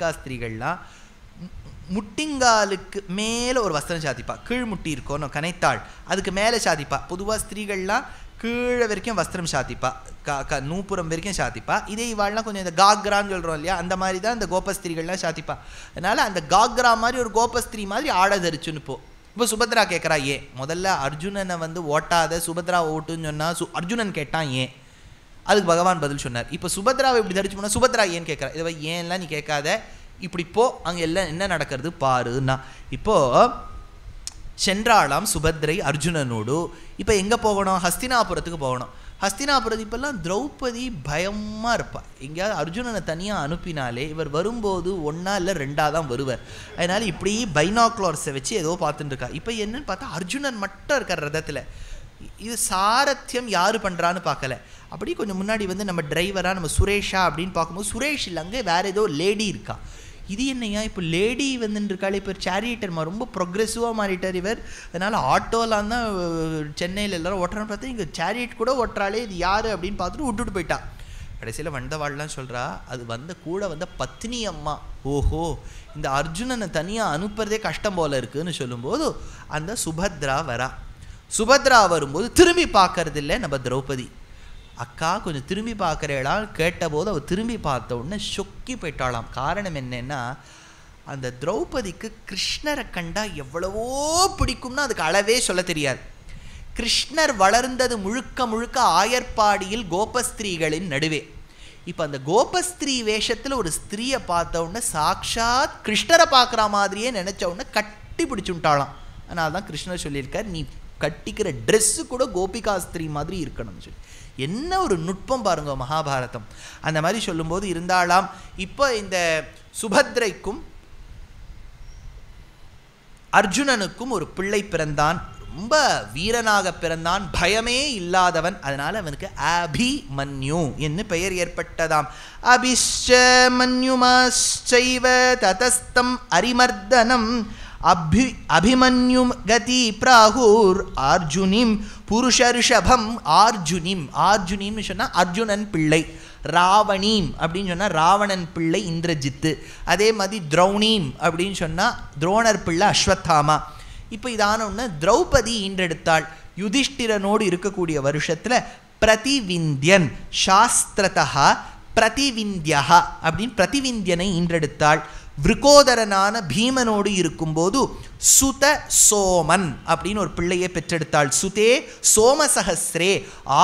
பீடிகா ஸ்திரீகள்லாம் முட்டிங்காலுக்கு மேலே ஒரு வஸ்திரம் சாதிப்பா கீழ் முட்டி இருக்கணும் கனைத்தாள் அதுக்கு மேலே சாதிப்பா பொதுவாக ஸ்திரீகள்லாம் கீழே வரைக்கும் வஸ்திரம் சாத்திப்பா க க நூப்புறம் வரைக்கும் சாத்திப்பா இதே இவாள்லாம் கொஞ்சம் இந்த காக்ரான்னு சொல்கிறோம் இல்லையா அந்த மாதிரி தான் இந்த கோபஸ்திரிகள்லாம் சாத்திப்பா அதனால் அந்த காக்ரா மாதிரி ஒரு கோபஸ்திரீ மாதிரி ஆட தரிச்சுன்னு போ இப்போ சுபத்ரா கேட்குறா ஏன் முதல்ல அர்ஜுனனை வந்து ஓட்டாத சுபத்ரா ஓட்டுன்னு சொன்னால் சு அர்ஜுனன் கேட்டான் ஏன் அதுக்கு பகவான் பதில் சொன்னார் இப்போ சுபத்ராவை இப்படி தரிச்சு போனால் சுபத்ரா ஏன்னு கேட்குறா இதை ஏன்லாம் நீ கேட்காத இப்படி போ அங்கே எல்லாம் என்ன நடக்கிறது பாருன்னா இப்போது சென்றாளாம் சுபத்ரை அர்ஜுனனோடு இப்போ எங்கே போகணும் ஹஸ்தினாபுரத்துக்கு போகணும் ஹஸ்தினாபுரத்து இப்போல்லாம் திரௌபதி பயமாக இருப்பார் எங்கேயாவது அர்ஜுனனை தனியாக அனுப்பினாலே இவர் வரும்போது ஒன்றா இல்லை ரெண்டாக தான் வருவார் அதனால் இப்படி பைனாக்லோர்ஸை வச்சு ஏதோ பார்த்துட்டு இருக்கா இப்போ என்னன்னு பார்த்தா அர்ஜுனன் மட்டும் இருக்கார் ரதத்தில் இது சாரத்தியம் யார் பண்ணுறான்னு பார்க்கல அப்படி கொஞ்சம் முன்னாடி வந்து நம்ம டிரைவராக நம்ம சுரேஷா அப்படின்னு பார்க்கும்போது சுரேஷ் இல்லை அங்கே வேறு ஏதோ லேடி இருக்கா இது என்னையா இப்போ லேடி வந்துட்டு இருக்காள் இப்போ சேரிட்டர்மா ரொம்ப ப்ரொக்ரெசிவாக மாறிட்டார் இவர் அதனால் ஆட்டோலாம் தான் சென்னையில் எல்லோரும் ஓட்டுறான்னு பார்த்தா இங்கே சேரியட் கூட ஓட்டுறாளே இது யார் அப்படின்னு பார்த்துட்டு விட்டுட்டு போயிட்டா கடைசியில் வந்தவாள்லாம் சொல்கிறா அது வந்த கூட வந்த பத்னி அம்மா ஓஹோ இந்த அர்ஜுனனை தனியாக அனுப்புறதே கஷ்டம் போல இருக்குதுன்னு சொல்லும்போது அந்த சுபத்ரா வரா சுபத்ரா வரும்போது திரும்பி பார்க்கறதில்ல நம்ம திரௌபதி அக்கா கொஞ்சம் திரும்பி பார்க்குறேளாம் கேட்டபோது அவள் திரும்பி பார்த்த உடனே சொக்கி போயிட்டாளாம் காரணம் என்னென்னா அந்த திரௌபதிக்கு கிருஷ்ணரை கண்டால் எவ்வளவோ பிடிக்கும்னா அதுக்கு அளவே சொல்ல தெரியாது கிருஷ்ணர் வளர்ந்தது முழுக்க முழுக்க ஆயர்பாடியில் கோபஸ்திரீகளின் நடுவே இப்போ அந்த கோபஸ்திரீ வேஷத்தில் ஒரு ஸ்திரீயை பார்த்த உடனே சாக்ஷாத் கிருஷ்ணரை பார்க்குற மாதிரியே நினச்ச உடனே கட்டி பிடிச்சுட்டாளாம் அதனால தான் கிருஷ்ணர் சொல்லியிருக்கார் நீ கட்டிக்கிற ட்ரெஸ்ஸு கூட கோபிகாஸ்திரி மாதிரி இருக்கணும்னு சொல்லி என்ன ஒரு நுட்பம் பாருங்க மகாபாரதம் அந்த மாதிரி சொல்லும்போது இருந்தாலாம் இப்போ இந்த சுபத்ரைக்கும் அர்ஜுனனுக்கும் ஒரு பிள்ளை பிறந்தான் ரொம்ப வீரனாக பிறந்தான் பயமே இல்லாதவன் அதனால் அவனுக்கு அபிமன்யு என்று பெயர் ஏற்பட்டதாம் அபிஷ்ச மன்யுமாச்சைவ ததஸ்தம் அரிமர்தனம் அபி அபிமன்யும் கதி பிராகூர் புருஷ புருஷரிஷபம் ஆர்ஜுனிம் ஆர்ஜுனிம்னு சொன்னால் அர்ஜுனன் பிள்ளை ராவணீம் அப்படின்னு சொன்னால் ராவணன் பிள்ளை இந்திரஜித்து அதே மாதிரி திரௌணீம் அப்படின்னு சொன்னால் துரோணர் பிள்ளை அஸ்வத்தாமா இப்போ இதான ஒன்று திரௌபதி ஈன்றெடுத்தாள் யுதிஷ்டிரனோடு இருக்கக்கூடிய வருஷத்தில் பிரதிவிந்தியன் சாஸ்திரதா பிரதிவிந்தியா அப்படின்னு பிரதிவிந்தியனை ஈன்றெடுத்தாள் விருகோதரனான பீமனோடு இருக்கும்போது சுத சோமன் அப்படின்னு ஒரு பிள்ளையை பெற்றெடுத்தாள் சுதே சோமசகஸ்ரே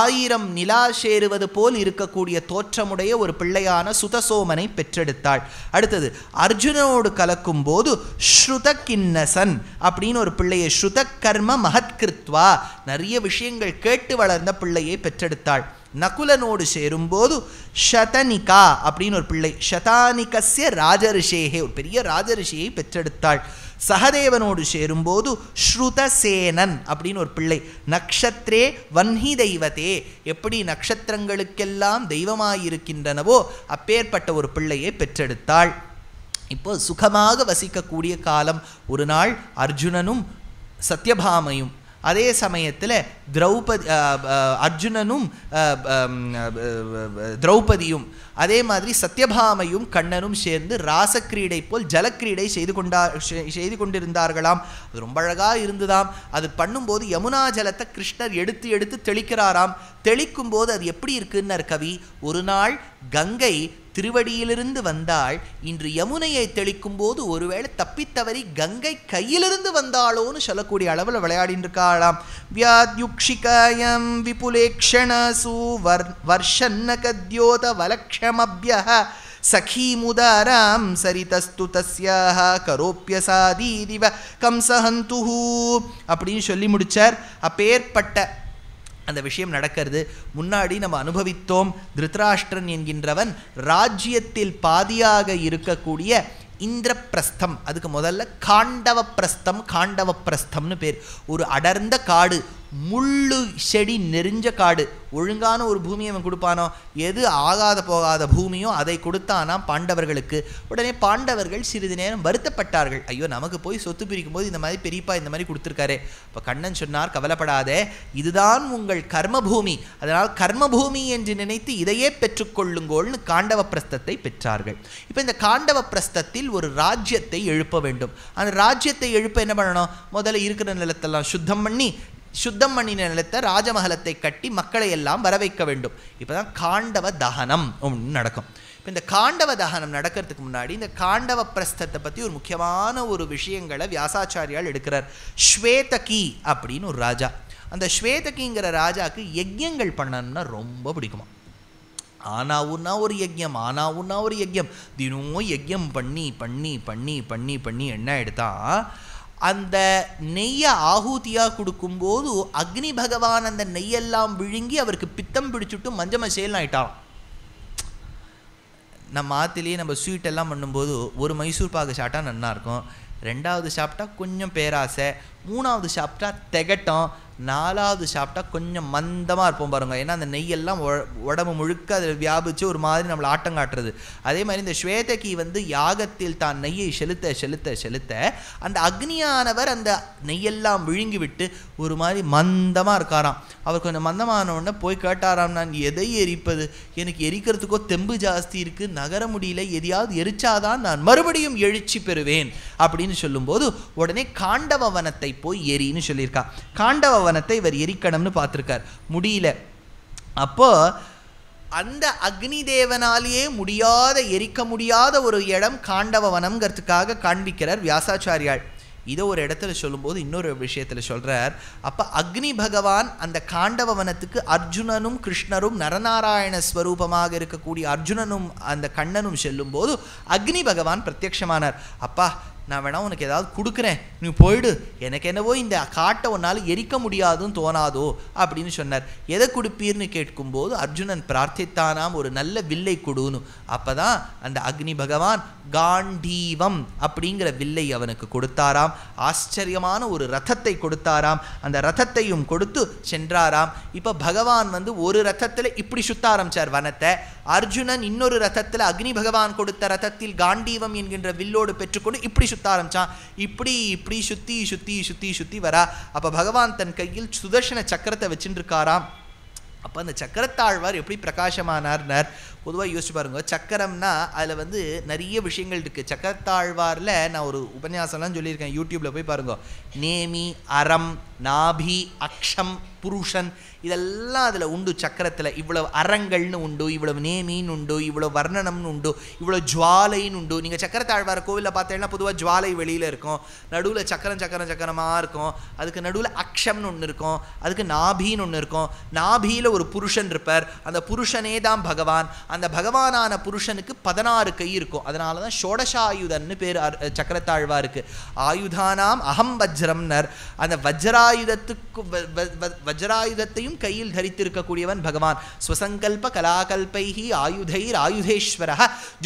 ஆயிரம் நிலா சேருவது போல் இருக்கக்கூடிய தோற்றமுடைய ஒரு பிள்ளையான சுத சோமனை பெற்றெடுத்தாள் அடுத்தது அர்ஜுனனோடு கலக்கும் போது ஸ்ருத கிண்ணசன் அப்படின்னு ஒரு பிள்ளையை ஸ்ருத கர்ம மகத்கிருத்வா நிறைய விஷயங்கள் கேட்டு வளர்ந்த பிள்ளையை பெற்றெடுத்தாள் நகுலனோடு சேரும்போது ஷதனிகா அப்படின்னு ஒரு பிள்ளை ஷதானிகசிய ராஜரிஷேகே ஒரு பெரிய ராஜரிஷியை பெற்றெடுத்தாள் சகதேவனோடு சேரும்போது ஸ்ருதசேனன் அப்படின்னு ஒரு பிள்ளை நக்ஷத்ரே வன்னி தெய்வத்தே எப்படி நக்ஷத்திரங்களுக்கெல்லாம் தெய்வமாயிருக்கின்றனவோ அப்பேற்பட்ட ஒரு பிள்ளையை பெற்றெடுத்தாள் இப்போ சுகமாக வசிக்கக்கூடிய காலம் ஒரு நாள் அர்ஜுனனும் சத்யபாமையும் அதே சமயத்தில் திரௌபதி அர்ஜுனனும் திரௌபதியும் அதே மாதிரி சத்யபாமையும் கண்ணனும் சேர்ந்து ராசக்கிரீடை போல் ஜலக்கிரீடை செய்து கொண்டா செய்து கொண்டிருந்தார்களாம் அது ரொம்ப அழகாக இருந்ததாம் அது பண்ணும்போது யமுனா ஜலத்தை கிருஷ்ணர் எடுத்து எடுத்து தெளிக்கிறாராம் தெளிக்கும் போது அது எப்படி இருக்குன்னார் கவி ஒரு நாள் கங்கை திருவடியிலிருந்து வந்தாள் இன்று யமுனையை தெளிக்கும் போது ஒருவேளை தப்பித்தவறி கங்கை கையிலிருந்து வந்தாளோன்னு சொல்லக்கூடிய அளவில் விளையாடிருக்காளாம் இருக்காளாம் வியாத்யுக்ஷிகாயம் விபுலேக்ஷணசூ வர் வர்ஷன்னகத்யோத வலக்ஷமபிய சகீமுதாராம் சரிதஸ்து தஸ்யாக திவ கம்சஹந்துஹூ அப்படின்னு சொல்லி முடிச்சார் அப்பேற்பட்ட அந்த விஷயம் நடக்கிறது முன்னாடி நம்ம அனுபவித்தோம் திருத்ராஷ்டிரன் என்கின்றவன் ராஜ்யத்தில் பாதியாக இருக்கக்கூடிய இந்திரப்பிரஸ்தம் அதுக்கு முதல்ல காண்டவ பிரஸ்தம் காண்டவ பிரஸ்தம்னு பேர் ஒரு அடர்ந்த காடு முள்ளு செடி நெறிஞ்ச காடு ஒழுங்கான ஒரு பூமியை அவன் கொடுப்பானோ எது ஆகாத போகாத பூமியோ அதை கொடுத்தானாம் பாண்டவர்களுக்கு உடனே பாண்டவர்கள் சிறிது நேரம் வருத்தப்பட்டார்கள் ஐயோ நமக்கு போய் சொத்து பிரிக்கும் போது இந்த மாதிரி பெரியப்பா இந்த மாதிரி கொடுத்துருக்காரு இப்போ கண்ணன் சொன்னார் கவலைப்படாத இதுதான் உங்கள் கர்ம பூமி அதனால் கர்ம பூமி என்று நினைத்து இதையே பெற்றுக்கொள்ளுங்கோள்னு காண்டவ பிரஸ்தத்தை பெற்றார்கள் இப்போ இந்த காண்டவ பிரஸ்தத்தில் ஒரு ராஜ்யத்தை எழுப்ப வேண்டும் அந்த ராஜ்யத்தை எழுப்ப என்ன பண்ணணும் முதல்ல இருக்கிற நிலத்தெல்லாம் சுத்தம் பண்ணி சுத்தம் பண்ணின நிலத்தை ராஜமகலத்தை கட்டி மக்களை எல்லாம் வர வைக்க வேண்டும் இப்போ தான் காண்டவ தகனம் ஒன்று நடக்கும் இப்போ இந்த காண்டவ தகனம் நடக்கிறதுக்கு முன்னாடி இந்த காண்டவ பிரஸ்தத்தை பற்றி ஒரு முக்கியமான ஒரு விஷயங்களை வியாசாச்சாரியால் எடுக்கிறார் ஸ்வேதகி அப்படின்னு ஒரு ராஜா அந்த ஸ்வேதகிங்கிற ராஜாவுக்கு யஜ்யங்கள் பண்ணணும்னா ரொம்ப பிடிக்குமா ஆனாவுன்னா ஒரு யஜ்யம் ஆனாவுன்னா ஒரு யஜ்யம் தினமும் யஜ்யம் பண்ணி பண்ணி பண்ணி பண்ணி பண்ணி என்ன எடுத்தால் அந்த நெய்யை ஆகூத்தியாக கொடுக்கும்போது அக்னி பகவான் அந்த நெய்யெல்லாம் விழுங்கி அவருக்கு பித்தம் பிடிச்சுட்டு மஞ்சம செயல் ஆயிட்டாராம் நம்ம ஆற்றுலேயே நம்ம ஸ்வீட் எல்லாம் பண்ணும்போது ஒரு மைசூர் பாகு சாப்பிட்டா நல்லா இருக்கும் ரெண்டாவது சாப்பிட்டா கொஞ்சம் பேராசை மூணாவது சாப்பிட்டா திகட்டம் நாலாவது சாப்பிட்டா கொஞ்சம் மந்தமாக இருப்போம் பாருங்கள் ஏன்னா அந்த நெய்யெல்லாம் உடம்பு முழுக்க அதில் வியாபித்து ஒரு மாதிரி நம்மளை ஆட்டம் காட்டுறது அதே மாதிரி இந்த ஸ்வேதகி வந்து யாகத்தில் தான் நெய்யை செலுத்த செலுத்த செலுத்த அந்த அக்னியானவர் அந்த நெய்யெல்லாம் விழுங்கி விட்டு ஒரு மாதிரி மந்தமாக இருக்காராம் அவர் கொஞ்சம் உடனே போய் கேட்டாராம் நான் எதை எரிப்பது எனக்கு எரிக்கிறதுக்கோ தெம்பு ஜாஸ்தி இருக்குது நகர முடியல எதையாவது எரிச்சாதான் நான் மறுபடியும் எழுச்சி பெறுவேன் அப்படின்னு சொல்லும்போது உடனே காண்டவ வனத்தை போய் எரின்னு சொல்லியிருக்கா காண்டவ ராவணத்தை இவர் எரிக்கணும்னு பார்த்துருக்கார் முடியல அப்போ அந்த அக்னி தேவனாலேயே முடியாத எரிக்க முடியாத ஒரு இடம் காண்டவ காண்பிக்கிறார் வியாசாச்சாரியாள் இதை ஒரு இடத்துல சொல்லும்போது இன்னொரு விஷயத்தில் சொல்கிறார் அப்போ அக்னி பகவான் அந்த காண்டவ வனத்துக்கு அர்ஜுனனும் கிருஷ்ணரும் நரநாராயண ஸ்வரூபமாக இருக்கக்கூடிய அர்ஜுனனும் அந்த கண்ணனும் செல்லும்போது அக்னி பகவான் பிரத்யக்ஷமானார் அப்பா நான் வேணால் உனக்கு ஏதாவது கொடுக்குறேன் நீ போயிடு எனக்கு என்னவோ இந்த காட்டை உன்னால் எரிக்க முடியாதுன்னு தோணாதோ அப்படின்னு சொன்னார் எதை கொடுப்பீர்னு கேட்கும்போது அர்ஜுனன் பிரார்த்தித்தானாம் ஒரு நல்ல வில்லை கொடுன்னு அப்போ தான் அந்த அக்னி பகவான் காண்டீவம் அப்படிங்கிற வில்லை அவனுக்கு கொடுத்தாராம் ஆச்சரியமான ஒரு ரதத்தை கொடுத்தாராம் அந்த ரதத்தையும் கொடுத்து சென்றாராம் இப்போ பகவான் வந்து ஒரு ரதத்தில் இப்படி சுத்த ஆரம்பித்தார் வனத்தை அர்ஜுனன் இன்னொரு ரதத்தில் அக்னி பகவான் கொடுத்த ரதத்தில் காண்டீவம் என்கின்ற வில்லோடு பெற்றுக்கொண்டு இப்படி சுத்த சுத்த ஆரம்பிச்சான் இப்படி இப்படி சுத்தி சுத்தி சுத்தி சுத்தி வரா அப்போ பகவான் தன் கையில் சுதர்ஷன சக்கரத்தை இருக்காராம் அப்போ அந்த சக்கரத்தாழ்வார் எப்படி பிரகாசமானார்னார் பொதுவாக யோசிச்சு பாருங்க சக்கரம்னா அதில் வந்து நிறைய விஷயங்கள் இருக்குது சக்கரத்தாழ்வாரில் நான் ஒரு உபன்யாசம்லாம் சொல்லியிருக்கேன் யூடியூப்பில் போய் பாருங்க நேமி அறம் நாபி அக்ஷம் புருஷன் இதெல்லாம் அதில் உண்டு சக்கரத்தில் இவ்வளோ அறங்கள்னு உண்டு இவ்வளோ நேமின்னு உண்டு இவ்வளோ வர்ணனம்னு உண்டு இவ்வளோ ஜுவாலைன்னு உண்டு நீங்கள் சக்கரத்தாழ்வார கோவிலில் பார்த்தீங்கன்னா பொதுவாக ஜுவாலை வெளியில் இருக்கும் நடுவில் சக்கரம் சக்கரம் சக்கரமாக இருக்கும் அதுக்கு நடுவில் அக்ஷம்னு ஒன்று இருக்கும் அதுக்கு நாபின்னு ஒன்று இருக்கும் நாபியில் ஒரு புருஷன் இருப்பார் அந்த புருஷனே தான் பகவான் அந்த பகவானான புருஷனுக்கு பதினாறு கை இருக்கும் அதனால தான் ஷோடசாயுதன்னு பேர் சக்கரத்தாழ்வாருக்கு ஆயுதானாம் அகம் வஜ்ரம்னர் அந்த வஜ்ரா வஜ்ராயுதத்துக்கு வஜ்ராயுதத்தையும் கையில் தரித்திருக்கக்கூடியவன் பகவான் ஸ்வசங்கல்ப கலாகல்பைஹி ஆயுதைர் ஆயுதேஸ்வர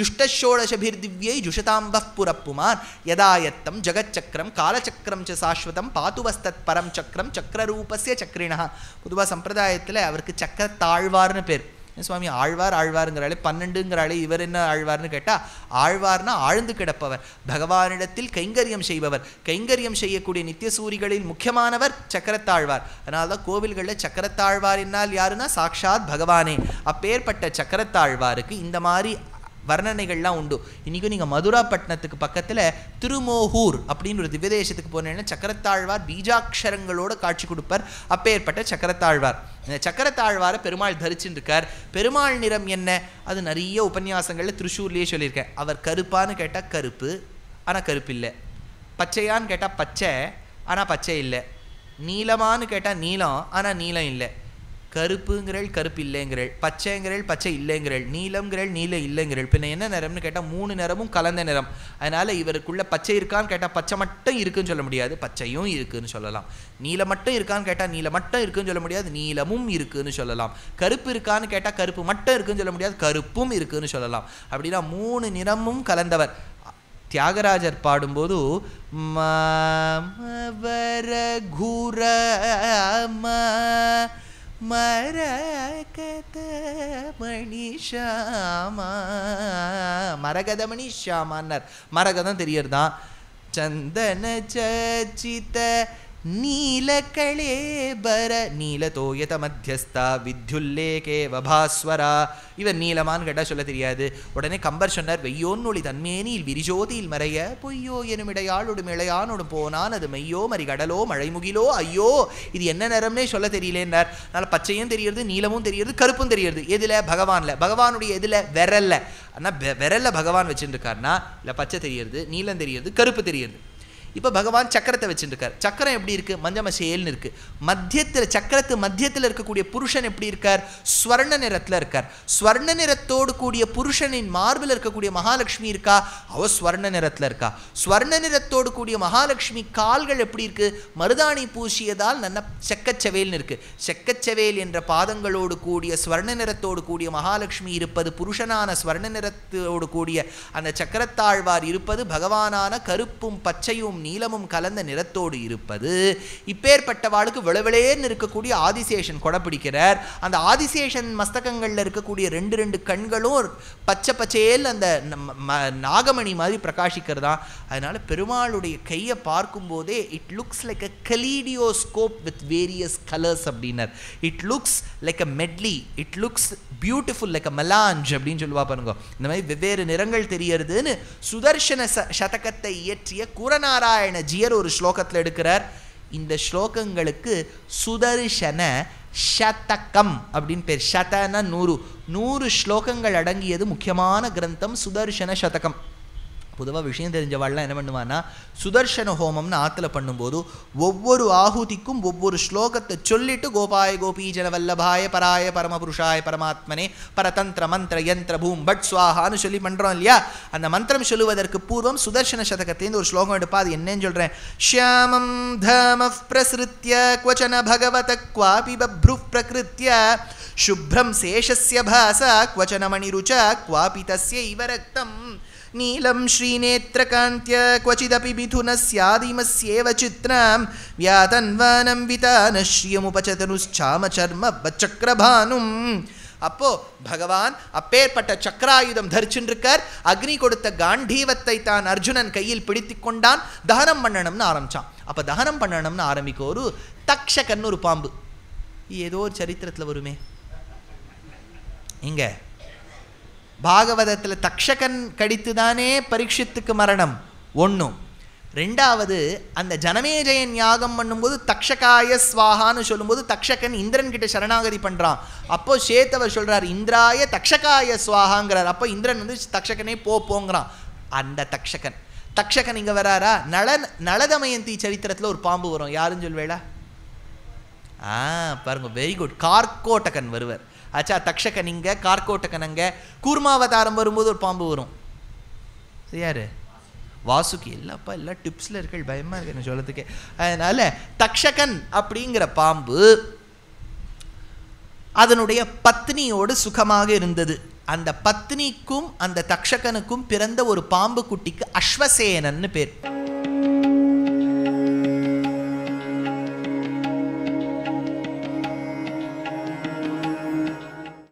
ஜுஷ்டஷோடசபிர் திவ்யை ஜுஷதாம்ப புரப்புமான் யதாயத்தம் ஜகச்சக்கரம் காலச்சக்கரம் ச சாஸ்வதம் பாத்துவஸ்தத் பரம் சக்கரம் சக்கரரூபஸ்ய சக்கரினா பொதுவாக சம்பிரதாயத்தில் அவருக்கு சக்கர தாழ்வார்னு பேர் சுவாமி ஆழ்வார் ஆழ்வாருங்கிறாலே பன்னெண்டுங்கிறாலே இவர் என்ன ஆழ்வார்னு கேட்டால் ஆழ்வார்னா ஆழ்ந்து கிடப்பவர் பகவானிடத்தில் கைங்கரியம் செய்பவர் கைங்கரியம் செய்யக்கூடிய நித்திய சூரிகளில் முக்கியமானவர் சக்கரத்தாழ்வார் அதனால தான் கோவில்களில் சக்கரத்தாழ்வார் என்னால் யாருன்னா சாட்சாத் பகவானே அப்பேற்பட்ட சக்கரத்தாழ்வாருக்கு இந்த மாதிரி வர்ணனைகள்லாம் உண்டு இன்றைக்கும் நீங்கள் மதுராப்பட்டினத்துக்கு பக்கத்தில் திருமோகூர் அப்படின்னு ஒரு திவ்யதேசத்துக்கு போனேன்னா சக்கரத்தாழ்வார் பீஜாட்சரங்களோடு காட்சி கொடுப்பார் அப்பேற்பட்ட சக்கரத்தாழ்வார் இந்த சக்கரத்தாழ்வாரை பெருமாள் தரிச்சுட்டு இருக்கார் பெருமாள் நிறம் என்ன அது நிறைய உபன்யாசங்களில் திருஷூர்லேயே சொல்லியிருக்கேன் அவர் கருப்பான்னு கேட்டால் கருப்பு ஆனால் கருப்பு இல்லை பச்சையான்னு கேட்டால் பச்சை ஆனால் பச்சை இல்லை நீளமானு கேட்டால் நீளம் ஆனால் நீளம் இல்லை கருப்புங்கிறள் கருப்பு இல்லைங்கிறள் பச்சைங்கிறள் பச்சை இல்லைங்கிறள் நீலம்ங்கிறள் நீல இல்லைங்கிறள் பின்ன என்ன நிறம்னு கேட்டால் மூணு நிறமும் கலந்த நிறம் அதனால் இவருக்குள்ள பச்சை இருக்கான்னு கேட்டால் பச்சை மட்டும் இருக்குன்னு சொல்ல முடியாது பச்சையும் இருக்குதுன்னு சொல்லலாம் நீல மட்டும் இருக்கான்னு கேட்டால் நீல மட்டும் இருக்குன்னு சொல்ல முடியாது நீலமும் இருக்குன்னு சொல்லலாம் கருப்பு இருக்கான்னு கேட்டால் கருப்பு மட்டும் இருக்குன்னு சொல்ல முடியாது கருப்பும் இருக்குன்னு சொல்லலாம் அப்படின்னா மூணு நிறமும் கலந்தவர் தியாகராஜர் பாடும்போது மவர குர மரகத மணிஷாமா மரகத மணிஷாமான்னார் மரகதம் தெரியறது தான் சந்தன சச்சித்த நீலக்களேபர நீல தோயத மத்தியஸ்தா வித்யுல்லேகே வபாஸ்வரா இவர் நீலமான்னு கேட்டால் சொல்ல தெரியாது உடனே கம்பர் சொன்னார் வெய்யோன்னொழி தன்மேனியில் விரிஜோதியில் மறைய பொய்யோ எனுமிடையாளோடு மிளையானோடு போனான் அது மெய்யோ மறி கடலோ மழைமுகிலோ ஐயோ இது என்ன நிறம்னே சொல்ல தெரியலேன்னார் அதனால் பச்சையும் தெரியறது நீலமும் தெரியறது கருப்பும் தெரியறது எதில் பகவானில் பகவானுடைய எதில் விரல்ல ஆனால் விரல்ல பகவான் வச்சுருக்காருனா இல்லை பச்சை தெரியறது நீலம் தெரியறது கருப்பு தெரியுது இப்போ பகவான் சக்கரத்தை வச்சுருக்கார் சக்கரம் எப்படி இருக்குது மஞ்சம செயல்னு இருக்குது மத்தியத்தில் சக்கரத்து மத்தியத்தில் இருக்கக்கூடிய புருஷன் எப்படி இருக்கார் ஸ்வர்ண நிறத்தில் இருக்கார் ஸ்வர்ண நிறத்தோடு கூடிய புருஷனின் மார்பில் இருக்கக்கூடிய மகாலட்சுமி இருக்கா அவ ஸ்வர்ண நிறத்தில் இருக்கா ஸ்வர்ண நிறத்தோடு கூடிய மகாலட்சுமி கால்கள் எப்படி இருக்குது மருதாணி பூசியதால் நல்ல செக்கச்சவேல்னு இருக்குது செக்கச்சவேல் என்ற பாதங்களோடு கூடிய ஸ்வர்ண நிறத்தோடு கூடிய மகாலட்சுமி இருப்பது புருஷனான ஸ்வர்ண நிறத்தோடு கூடிய அந்த சக்கரத்தாழ்வார் இருப்பது பகவானான கருப்பும் பச்சையும் நீளமும் கலந்த நிறத்தோடு இருப்பது இப்பேற்பட்டவாளுக்கு விளவிலேன்னு இருக்கக்கூடிய ஆதிசேஷன் கொடப்பிடிக்கிறார் அந்த ஆதிசேஷன் மஸ்தகங்களில் இருக்கக்கூடிய ரெண்டு ரெண்டு கண்களும் பச்சை பச்சையல் அந்த நாகமணி மாதிரி பிரகாஷிக்கிறதா அதனால் பெருமாளுடைய கையை பார்க்கும்போதே it looks like a kaleidoscope with various colours அப்படின்னர் it looks like a medley it looks beautiful like a melange அப்படின்னு சொல்லுவா பாருங்க இந்த மாதிரி வெவ்வேறு நிறங்கள் தெரியறதுன்னு சுதர்ஷன ச சதகத்தை இயற்றிய குரநாராயண ஜியர் ஒரு ஸ்லோகத்தில் எடுக்கிறார் இந்த ஸ்லோகங்களுக்கு சுதர்ஷன சதக்கம் அப்படின்னு பேர் சதன நூறு நூறு ஸ்லோகங்கள் அடங்கியது முக்கியமான கிரந்தம் சுதர்ஷன சதகம் பொதுவாக விஷயம் தெரிஞ்சவாள்லாம் என்ன பண்ணுவான்னா சுதர்ஷன ஹோமம்னு ஆற்றுல பண்ணும்போது ஒவ்வொரு ஆகுதிக்கும் ஒவ்வொரு ஸ்லோகத்தை சொல்லிட்டு கோபாய கோபி ஜனவல்லபாய பராய பரமபுருஷாய பரமாத்மனே பரதந்திர மந்திர யந்திர பூம் பட் சுவாகான்னு சொல்லி பண்ணுறோம் இல்லையா அந்த மந்திரம் சொல்லுவதற்கு பூர்வம் சுதர்ஷன சதகத்திலேருந்து ஒரு ஸ்லோகம் எடுப்பா அது என்னன்னு சொல்கிறேன் ஷியாமம் தம பிரசிருத்திய குவச்சன பகவத குவாபி பப்ரு பிரகிருத்திய சுப்ரம் சேஷஸ்ய பாச குவச்சன மணிருச்ச குவாபி தஸ்ய இவ நீலம் ஸ்ரீநேத்திரகாந்திய क्वचिदपि मिथुनस्यादिमस्येव சாம சர்ம வச்சக்கரபானும் அப்போ பகவான் அப்பேற்பட்ட சக்கராயுதம் தரிச்சுருக்கார் அக்னி கொடுத்த காண்டீவத்தை தான் அர்ஜுனன் கையில் பிடித்து கொண்டான் தகனம் பண்ணணும்னு ஆரம்பிச்சான் அப்போ தகனம் பண்ணணும்னு ஆரம்பிக்க ஒரு தக்ஷகன்னு ஒரு பாம்பு ஏதோ ஒரு சரித்திரத்தில் வருமே இங்கே பாகவதத்தில் தக்ஷகன் கடித்து தானே பரீட்சித்துக்கு மரணம் ஒன்றும் ரெண்டாவது அந்த ஜனமேஜயன் யாகம் பண்ணும்போது தக்ஷகாய ஸ்வாகான்னு சொல்லும்போது தக்ஷகன் இந்திரன் கிட்ட சரணாகதி பண்ணுறான் அப்போ சேத்தவர் சொல்கிறார் இந்திராய தக்ஷகாய ஸ்வாகாங்கிறார் அப்போ இந்திரன் வந்து தக்ஷகனே போ போங்கிறான் அந்த தக்ஷகன் தக்ஷகன் இங்கே வராரா நல நலதமயந்தி சரித்திரத்தில் ஒரு பாம்பு வரும் யாருன்னு சொல்வேளா ஆ பாருங்க வெரி குட் கார்கோட்டகன் வருவர் ஆச்சா தக்ஷகனிங்க கார்கோட்டகனங்க கூர்மாவதாரம் வரும்போது ஒரு பாம்பு வரும் யாரு வாசுக்கு வாசுகி இல்லைப்பா எல்லாம் டிப்ஸில் இருக்கள் பயமாக இருக்கு என்ன சொல்லத்துக்கே அதனால் தக்ஷகன் அப்படிங்கிற பாம்பு அதனுடைய பத்னியோடு சுகமாக இருந்தது அந்த பத்னிக்கும் அந்த தக்ஷகனுக்கும் பிறந்த ஒரு பாம்பு குட்டிக்கு அஸ்வசேனன்னு பேர்